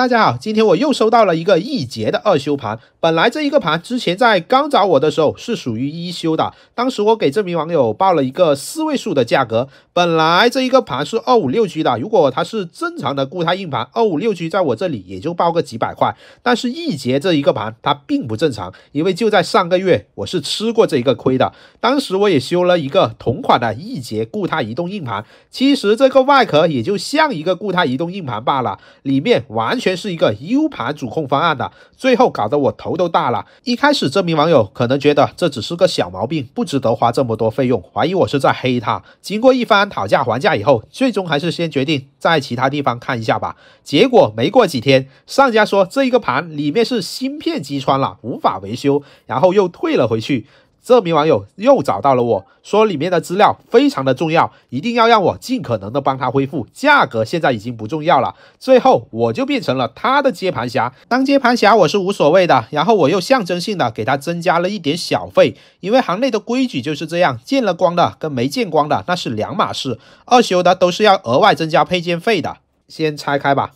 大家好，今天我又收到了一个易捷的二修盘。本来这一个盘之前在刚找我的时候是属于一修的，当时我给这名网友报了一个四位数的价格。本来这一个盘是二五六 G 的，如果它是正常的固态硬盘，二五六 G 在我这里也就报个几百块。但是易捷这一个盘它并不正常，因为就在上个月我是吃过这一个亏的，当时我也修了一个同款的易捷固态移动硬盘。其实这个外壳也就像一个固态移动硬盘罢了，里面完全。是一个 U 盘主控方案的，最后搞得我头都大了。一开始，这名网友可能觉得这只是个小毛病，不值得花这么多费用，怀疑我是在黑他。经过一番讨价还价以后，最终还是先决定在其他地方看一下吧。结果没过几天，上家说这一个盘里面是芯片击穿了，无法维修，然后又退了回去。这名网友又找到了我说，里面的资料非常的重要，一定要让我尽可能的帮他恢复。价格现在已经不重要了。最后我就变成了他的接盘侠。当接盘侠我是无所谓的。然后我又象征性的给他增加了一点小费，因为行内的规矩就是这样，见了光的跟没见光的那是两码事。二修的都是要额外增加配件费的。先拆开吧。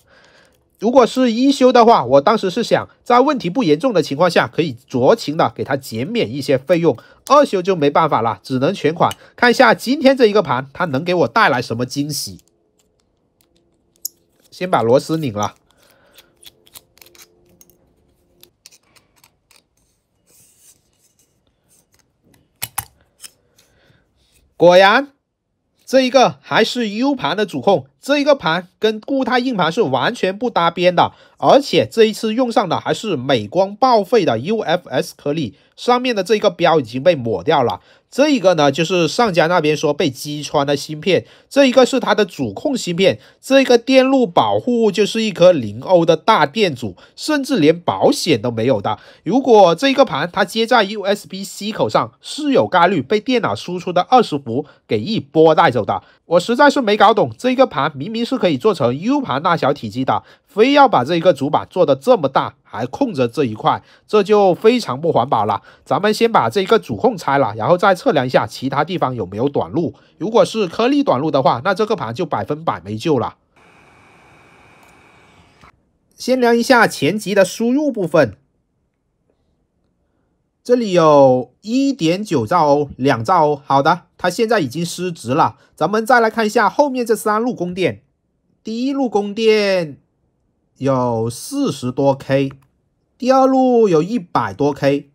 如果是一修的话，我当时是想在问题不严重的情况下，可以酌情的给他减免一些费用。二修就没办法了，只能全款。看一下今天这一个盘，它能给我带来什么惊喜？先把螺丝拧了。果然，这一个还是 U 盘的主控。这一个盘跟固态硬盘是完全不搭边的，而且这一次用上的还是美光报废的 UFS 颗粒，上面的这个标已经被抹掉了。这一个呢，就是上家那边说被击穿的芯片。这一个是它的主控芯片，这个电路保护就是一颗零欧的大电阻，甚至连保险都没有的。如果这一个盘它接在 USB C 口上，是有概率被电脑输出的二十伏给一波带走的。我实在是没搞懂这一个盘。明明是可以做成 U 盘大小体积的，非要把这一个主板做得这么大，还空着这一块，这就非常不环保了。咱们先把这一个主控拆了，然后再测量一下其他地方有没有短路。如果是颗粒短路的话，那这个盘就百分百没救了。先量一下前级的输入部分。这里有一点九兆欧，两兆欧。好的，它现在已经失职了。咱们再来看一下后面这三路供电，第一路供电有四十多 k，第二路有一百多 k，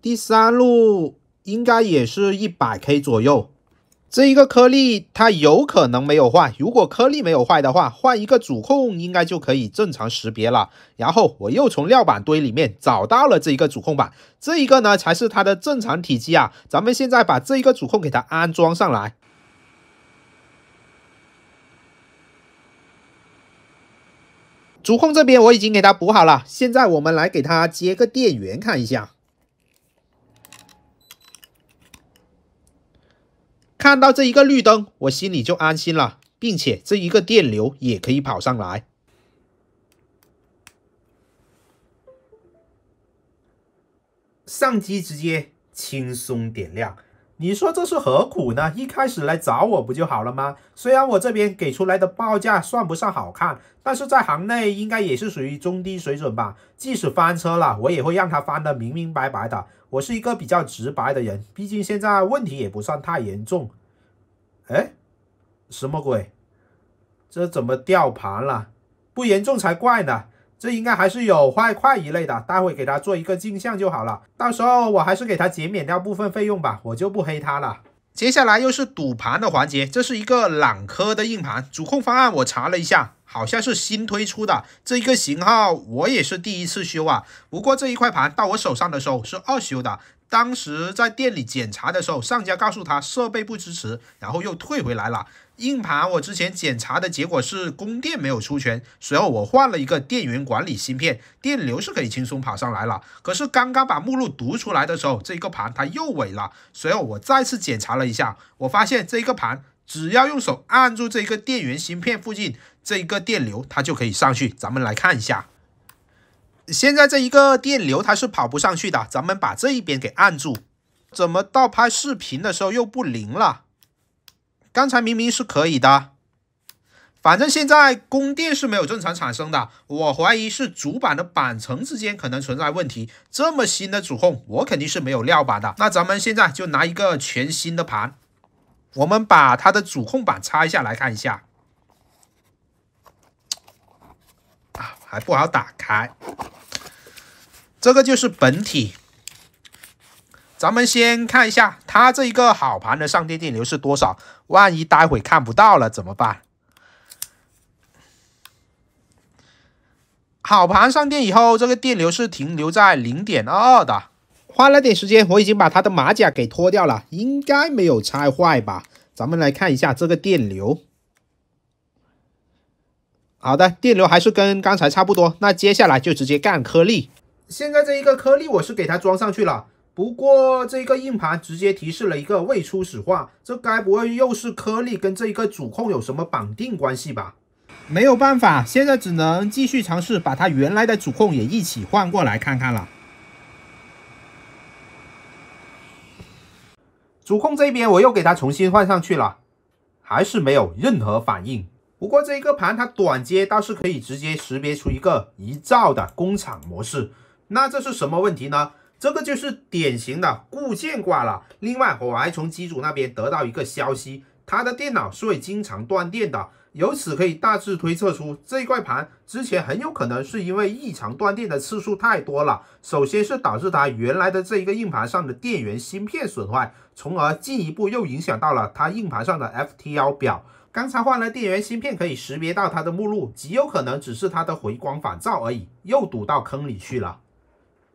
第三路应该也是一百 k 左右。这一个颗粒它有可能没有坏，如果颗粒没有坏的话，换一个主控应该就可以正常识别了。然后我又从料板堆里面找到了这一个主控板，这一个呢才是它的正常体积啊。咱们现在把这一个主控给它安装上来，主控这边我已经给它补好了，现在我们来给它接个电源看一下。看到这一个绿灯，我心里就安心了，并且这一个电流也可以跑上来，上机直接轻松点亮。你说这是何苦呢？一开始来找我不就好了吗？虽然我这边给出来的报价算不上好看，但是在行内应该也是属于中低水准吧。即使翻车了，我也会让他翻的明明白白的。我是一个比较直白的人，毕竟现在问题也不算太严重。哎，什么鬼？这怎么掉盘了？不严重才怪呢！这应该还是有坏块一类的，待会给他做一个镜像就好了。到时候我还是给他减免掉部分费用吧，我就不黑他了。接下来又是赌盘的环节，这是一个朗科的硬盘，主控方案我查了一下，好像是新推出的。这一个型号我也是第一次修啊，不过这一块盘到我手上的时候是二修的。当时在店里检查的时候，上家告诉他设备不支持，然后又退回来了。硬盘我之前检查的结果是供电没有出全，随后我换了一个电源管理芯片，电流是可以轻松跑上来了。可是刚刚把目录读出来的时候，这一个盘它又萎了。随后我再次检查了一下，我发现这一个盘只要用手按住这一个电源芯片附近，这一个电流它就可以上去。咱们来看一下。现在这一个电流它是跑不上去的，咱们把这一边给按住。怎么到拍视频的时候又不灵了？刚才明明是可以的。反正现在供电是没有正常产生的，我怀疑是主板的板层之间可能存在问题。这么新的主控，我肯定是没有料板的。那咱们现在就拿一个全新的盘，我们把它的主控板拆下来看一下。还不好打开，这个就是本体。咱们先看一下它这一个好盘的上电电流是多少，万一待会看不到了怎么办？好盘上电以后，这个电流是停留在零点二的。花了点时间，我已经把它的马甲给脱掉了，应该没有拆坏吧？咱们来看一下这个电流。好的，电流还是跟刚才差不多。那接下来就直接干颗粒。现在这一个颗粒我是给它装上去了，不过这一个硬盘直接提示了一个未初始化，这该不会又是颗粒跟这一个主控有什么绑定关系吧？没有办法，现在只能继续尝试把它原来的主控也一起换过来看看了。主控这边我又给它重新换上去了，还是没有任何反应。不过这一个盘它短接倒是可以直接识别出一个一兆的工厂模式，那这是什么问题呢？这个就是典型的固件挂了。另外我还从机主那边得到一个消息，他的电脑是会经常断电的，由此可以大致推测出这一块盘之前很有可能是因为异常断电的次数太多了，首先是导致它原来的这一个硬盘上的电源芯片损坏，从而进一步又影响到了它硬盘上的 FTL 表。刚才换了电源芯片，可以识别到它的目录，极有可能只是它的回光返照而已，又堵到坑里去了。